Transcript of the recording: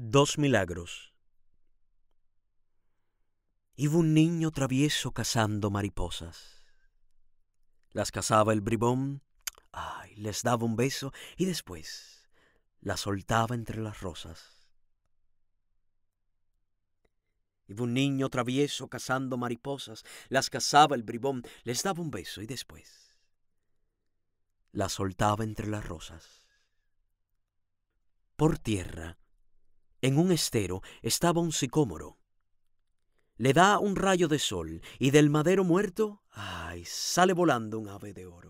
Dos milagros. Iba un niño travieso cazando mariposas. Las cazaba el bribón, ay, les daba un beso y después las soltaba entre las rosas. Iba un niño travieso cazando mariposas, las cazaba el bribón, les daba un beso y después las soltaba entre las rosas. Por tierra en un estero estaba un sicómoro. Le da un rayo de sol y del madero muerto, ay, sale volando un ave de oro.